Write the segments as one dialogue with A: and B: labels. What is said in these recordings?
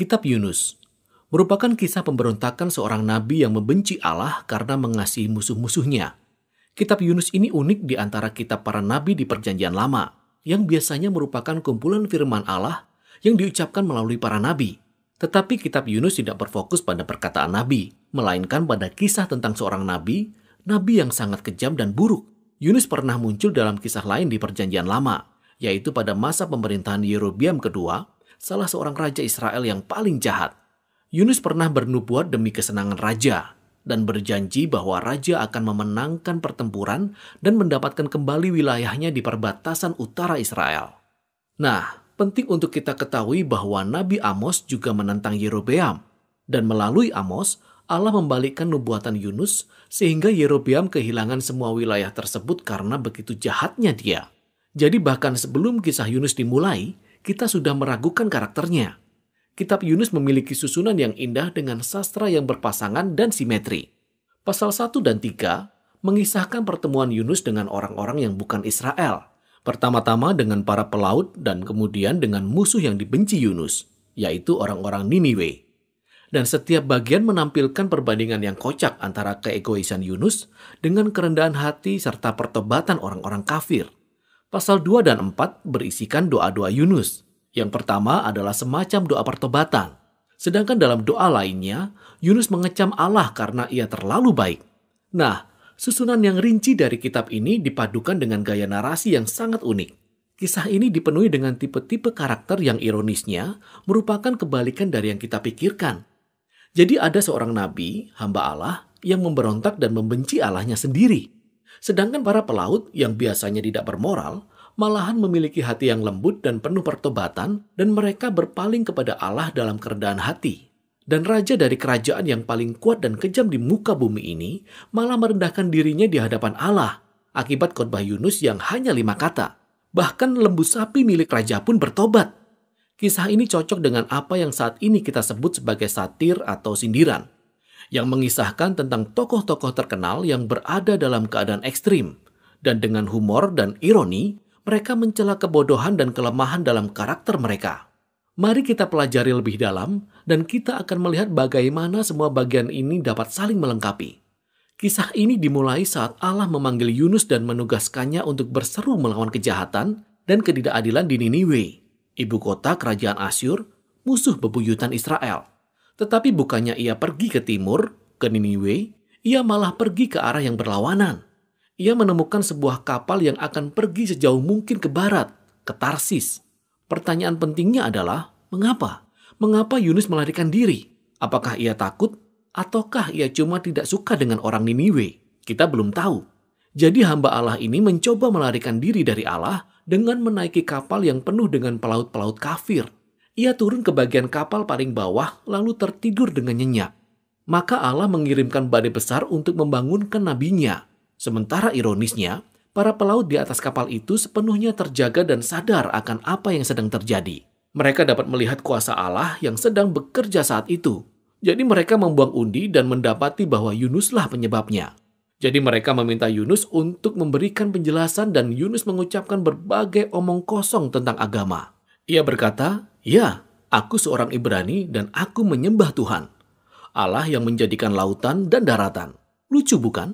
A: Kitab Yunus merupakan kisah pemberontakan seorang nabi yang membenci Allah karena mengasihi musuh-musuhnya. Kitab Yunus ini unik di antara kitab para nabi di Perjanjian Lama, yang biasanya merupakan kumpulan firman Allah yang diucapkan melalui para nabi. Tetapi kitab Yunus tidak berfokus pada perkataan nabi, melainkan pada kisah tentang seorang nabi, nabi yang sangat kejam dan buruk. Yunus pernah muncul dalam kisah lain di Perjanjian Lama, yaitu pada masa pemerintahan Yerobiam kedua salah seorang raja Israel yang paling jahat. Yunus pernah bernubuat demi kesenangan raja dan berjanji bahwa raja akan memenangkan pertempuran dan mendapatkan kembali wilayahnya di perbatasan utara Israel. Nah, penting untuk kita ketahui bahwa Nabi Amos juga menentang Yerobeam dan melalui Amos Allah membalikkan nubuatan Yunus sehingga Yerobeam kehilangan semua wilayah tersebut karena begitu jahatnya dia. Jadi bahkan sebelum kisah Yunus dimulai, kita sudah meragukan karakternya. Kitab Yunus memiliki susunan yang indah dengan sastra yang berpasangan dan simetri. Pasal 1 dan 3 mengisahkan pertemuan Yunus dengan orang-orang yang bukan Israel. Pertama-tama dengan para pelaut dan kemudian dengan musuh yang dibenci Yunus, yaitu orang-orang Niniwe. Dan setiap bagian menampilkan perbandingan yang kocak antara keegoisan Yunus dengan kerendahan hati serta pertobatan orang-orang kafir. Pasal 2 dan 4 berisikan doa-doa Yunus. Yang pertama adalah semacam doa pertobatan. Sedangkan dalam doa lainnya, Yunus mengecam Allah karena ia terlalu baik. Nah, susunan yang rinci dari kitab ini dipadukan dengan gaya narasi yang sangat unik. Kisah ini dipenuhi dengan tipe-tipe karakter yang ironisnya merupakan kebalikan dari yang kita pikirkan. Jadi ada seorang nabi, hamba Allah, yang memberontak dan membenci Allahnya sendiri. Sedangkan para pelaut yang biasanya tidak bermoral, malahan memiliki hati yang lembut dan penuh pertobatan dan mereka berpaling kepada Allah dalam kerendahan hati. Dan raja dari kerajaan yang paling kuat dan kejam di muka bumi ini malah merendahkan dirinya di hadapan Allah akibat khotbah Yunus yang hanya lima kata. Bahkan lembu sapi milik raja pun bertobat. Kisah ini cocok dengan apa yang saat ini kita sebut sebagai satir atau sindiran yang mengisahkan tentang tokoh-tokoh terkenal yang berada dalam keadaan ekstrim, dan dengan humor dan ironi, mereka mencela kebodohan dan kelemahan dalam karakter mereka. Mari kita pelajari lebih dalam, dan kita akan melihat bagaimana semua bagian ini dapat saling melengkapi. Kisah ini dimulai saat Allah memanggil Yunus dan menugaskannya untuk berseru melawan kejahatan dan ketidakadilan di Niniwe, ibu kota kerajaan Asyur, musuh bebuyutan Israel. Tetapi bukannya ia pergi ke timur, ke Niniwe, ia malah pergi ke arah yang berlawanan. Ia menemukan sebuah kapal yang akan pergi sejauh mungkin ke barat, ke Tarsis. Pertanyaan pentingnya adalah, mengapa? Mengapa Yunus melarikan diri? Apakah ia takut? Ataukah ia cuma tidak suka dengan orang Niniwe? Kita belum tahu. Jadi hamba Allah ini mencoba melarikan diri dari Allah dengan menaiki kapal yang penuh dengan pelaut-pelaut kafir. Ia turun ke bagian kapal paling bawah lalu tertidur dengan nyenyak. Maka Allah mengirimkan badai besar untuk membangunkan nabinya. Sementara ironisnya, para pelaut di atas kapal itu sepenuhnya terjaga dan sadar akan apa yang sedang terjadi. Mereka dapat melihat kuasa Allah yang sedang bekerja saat itu. Jadi mereka membuang undi dan mendapati bahwa Yunuslah penyebabnya. Jadi mereka meminta Yunus untuk memberikan penjelasan dan Yunus mengucapkan berbagai omong kosong tentang agama. Ia berkata, Ya, aku seorang Ibrani dan aku menyembah Tuhan, Allah yang menjadikan lautan dan daratan. Lucu bukan?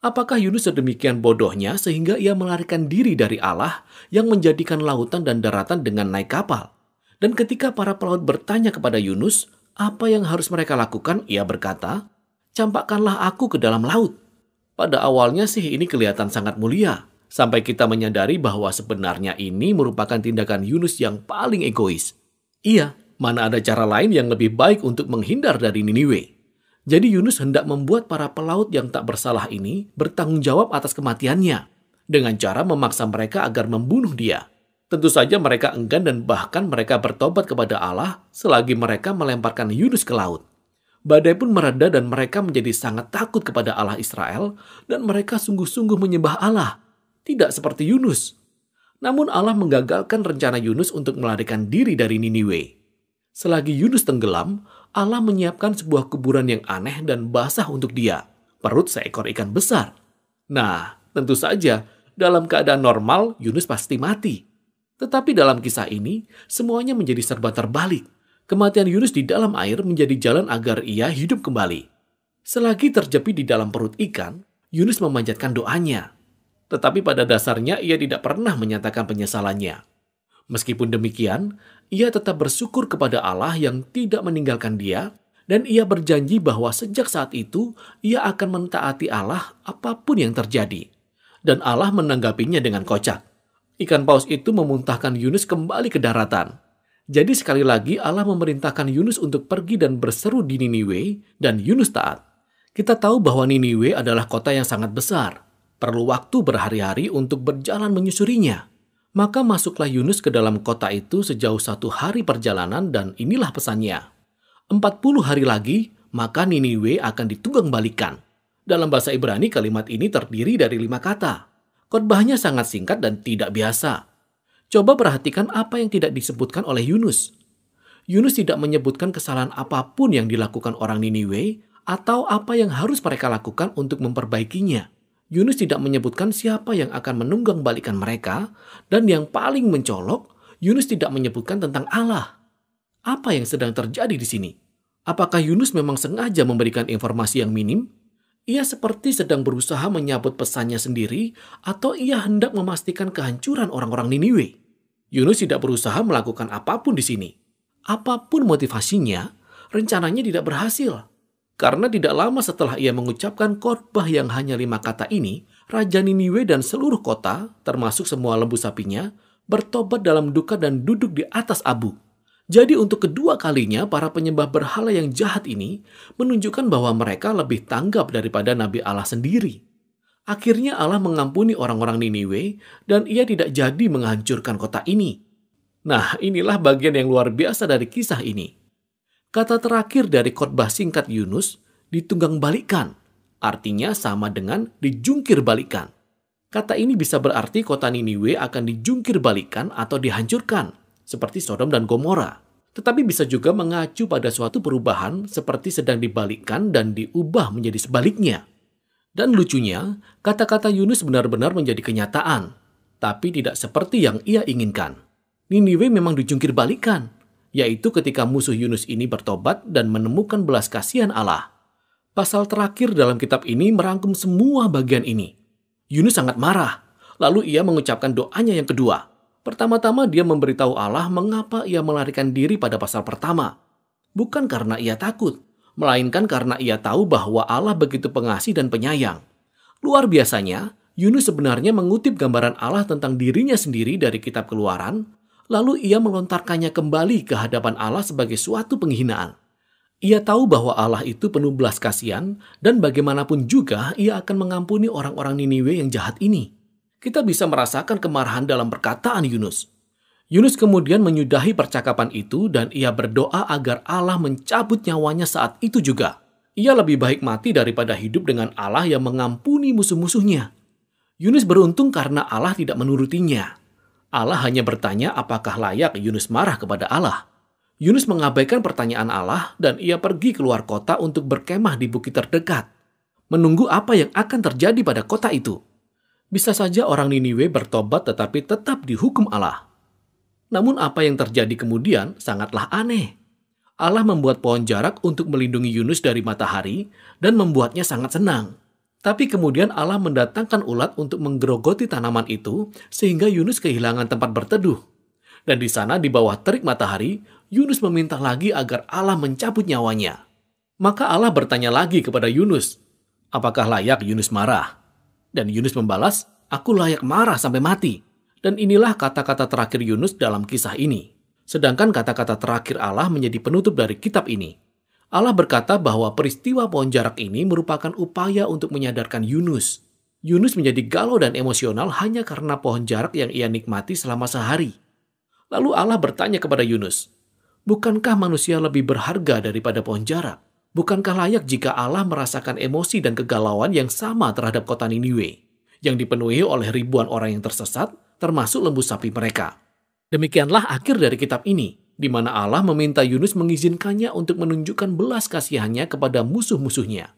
A: Apakah Yunus sedemikian bodohnya sehingga ia melarikan diri dari Allah yang menjadikan lautan dan daratan dengan naik kapal? Dan ketika para pelaut bertanya kepada Yunus, apa yang harus mereka lakukan? Ia berkata, campakkanlah aku ke dalam laut. Pada awalnya sih ini kelihatan sangat mulia, sampai kita menyadari bahwa sebenarnya ini merupakan tindakan Yunus yang paling egois. Iya, mana ada cara lain yang lebih baik untuk menghindar dari Niniwe. Jadi Yunus hendak membuat para pelaut yang tak bersalah ini bertanggung jawab atas kematiannya dengan cara memaksa mereka agar membunuh dia. Tentu saja mereka enggan dan bahkan mereka bertobat kepada Allah selagi mereka melemparkan Yunus ke laut. Badai pun mereda dan mereka menjadi sangat takut kepada Allah Israel dan mereka sungguh-sungguh menyembah Allah. Tidak seperti Yunus, namun Allah menggagalkan rencana Yunus untuk melarikan diri dari Niniwe. Selagi Yunus tenggelam, Allah menyiapkan sebuah kuburan yang aneh dan basah untuk dia, perut seekor ikan besar. Nah, tentu saja dalam keadaan normal Yunus pasti mati. Tetapi dalam kisah ini, semuanya menjadi serba terbalik. Kematian Yunus di dalam air menjadi jalan agar ia hidup kembali. Selagi terjepit di dalam perut ikan, Yunus memanjatkan doanya tetapi pada dasarnya ia tidak pernah menyatakan penyesalannya. Meskipun demikian, ia tetap bersyukur kepada Allah yang tidak meninggalkan dia, dan ia berjanji bahwa sejak saat itu ia akan mentaati Allah apapun yang terjadi. Dan Allah menanggapinya dengan kocak. Ikan paus itu memuntahkan Yunus kembali ke daratan. Jadi sekali lagi Allah memerintahkan Yunus untuk pergi dan berseru di Niniwe, dan Yunus taat. Kita tahu bahwa Niniwe adalah kota yang sangat besar, perlu waktu berhari-hari untuk berjalan menyusurinya. Maka masuklah Yunus ke dalam kota itu sejauh satu hari perjalanan dan inilah pesannya. Empat puluh hari lagi, maka Niniwe akan ditunggang balikan. Dalam bahasa Ibrani kalimat ini terdiri dari lima kata. Khotbahnya sangat singkat dan tidak biasa. Coba perhatikan apa yang tidak disebutkan oleh Yunus. Yunus tidak menyebutkan kesalahan apapun yang dilakukan orang Niniwe atau apa yang harus mereka lakukan untuk memperbaikinya. Yunus tidak menyebutkan siapa yang akan menunggang balikan mereka, dan yang paling mencolok, Yunus tidak menyebutkan tentang Allah. Apa yang sedang terjadi di sini? Apakah Yunus memang sengaja memberikan informasi yang minim? Ia seperti sedang berusaha menyabut pesannya sendiri, atau ia hendak memastikan kehancuran orang-orang Niniwe. Yunus tidak berusaha melakukan apapun di sini. Apapun motivasinya, rencananya tidak berhasil. Karena tidak lama setelah ia mengucapkan khotbah yang hanya lima kata ini, Raja Niniwe dan seluruh kota, termasuk semua lembu sapinya, bertobat dalam duka dan duduk di atas abu. Jadi untuk kedua kalinya para penyembah berhala yang jahat ini menunjukkan bahwa mereka lebih tanggap daripada Nabi Allah sendiri. Akhirnya Allah mengampuni orang-orang Niniwe dan ia tidak jadi menghancurkan kota ini. Nah, inilah bagian yang luar biasa dari kisah ini. Kata terakhir dari khotbah singkat Yunus ditunggang balikan, artinya sama dengan dijungkir balikan. Kata ini bisa berarti kota Niniwe akan dijungkir balikan atau dihancurkan, seperti Sodom dan Gomora. Tetapi bisa juga mengacu pada suatu perubahan seperti sedang dibalikkan dan diubah menjadi sebaliknya. Dan lucunya, kata-kata Yunus benar-benar menjadi kenyataan, tapi tidak seperti yang ia inginkan. Niniwe memang dijungkir balikan, yaitu ketika musuh Yunus ini bertobat dan menemukan belas kasihan Allah. Pasal terakhir dalam kitab ini merangkum semua bagian ini. Yunus sangat marah, lalu ia mengucapkan doanya yang kedua. Pertama-tama dia memberitahu Allah mengapa ia melarikan diri pada pasal pertama. Bukan karena ia takut, melainkan karena ia tahu bahwa Allah begitu pengasih dan penyayang. Luar biasanya, Yunus sebenarnya mengutip gambaran Allah tentang dirinya sendiri dari kitab keluaran, lalu ia melontarkannya kembali ke hadapan Allah sebagai suatu penghinaan. Ia tahu bahwa Allah itu penuh belas kasihan dan bagaimanapun juga ia akan mengampuni orang-orang Niniwe yang jahat ini. Kita bisa merasakan kemarahan dalam perkataan Yunus. Yunus kemudian menyudahi percakapan itu dan ia berdoa agar Allah mencabut nyawanya saat itu juga. Ia lebih baik mati daripada hidup dengan Allah yang mengampuni musuh-musuhnya. Yunus beruntung karena Allah tidak menurutinya. Allah hanya bertanya apakah layak Yunus marah kepada Allah. Yunus mengabaikan pertanyaan Allah dan ia pergi keluar kota untuk berkemah di bukit terdekat, menunggu apa yang akan terjadi pada kota itu. Bisa saja orang Niniwe bertobat tetapi tetap dihukum Allah. Namun apa yang terjadi kemudian sangatlah aneh. Allah membuat pohon jarak untuk melindungi Yunus dari matahari dan membuatnya sangat senang. Tapi kemudian Allah mendatangkan ulat untuk menggerogoti tanaman itu sehingga Yunus kehilangan tempat berteduh. Dan di sana di bawah terik matahari, Yunus meminta lagi agar Allah mencabut nyawanya. Maka Allah bertanya lagi kepada Yunus, apakah layak Yunus marah? Dan Yunus membalas, aku layak marah sampai mati. Dan inilah kata-kata terakhir Yunus dalam kisah ini. Sedangkan kata-kata terakhir Allah menjadi penutup dari kitab ini. Allah berkata bahwa peristiwa pohon jarak ini merupakan upaya untuk menyadarkan Yunus. Yunus menjadi galau dan emosional hanya karena pohon jarak yang ia nikmati selama sehari. Lalu Allah bertanya kepada Yunus, "Bukankah manusia lebih berharga daripada pohon jarak? Bukankah layak jika Allah merasakan emosi dan kegalauan yang sama terhadap kota Niniwe, yang dipenuhi oleh ribuan orang yang tersesat, termasuk lembu sapi mereka?" Demikianlah akhir dari kitab ini di mana Allah meminta Yunus mengizinkannya untuk menunjukkan belas kasihannya kepada musuh-musuhnya.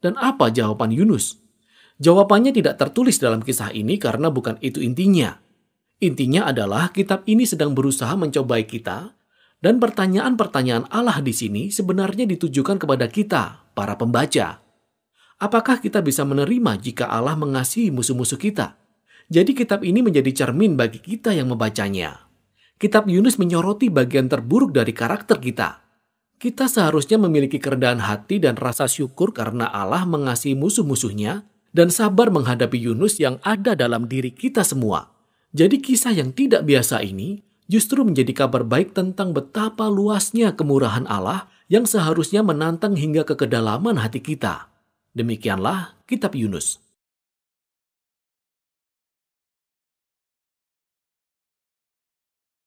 A: Dan apa jawaban Yunus? Jawabannya tidak tertulis dalam kisah ini karena bukan itu intinya. Intinya adalah kitab ini sedang berusaha mencobai kita, dan pertanyaan-pertanyaan Allah di sini sebenarnya ditujukan kepada kita, para pembaca. Apakah kita bisa menerima jika Allah mengasihi musuh-musuh kita? Jadi kitab ini menjadi cermin bagi kita yang membacanya kitab Yunus menyoroti bagian terburuk dari karakter kita. Kita seharusnya memiliki kerendahan hati dan rasa syukur karena Allah mengasihi musuh-musuhnya dan sabar menghadapi Yunus yang ada dalam diri kita semua. Jadi kisah yang tidak biasa ini justru menjadi kabar baik tentang betapa luasnya kemurahan Allah yang seharusnya menantang hingga ke kedalaman hati kita. Demikianlah kitab Yunus.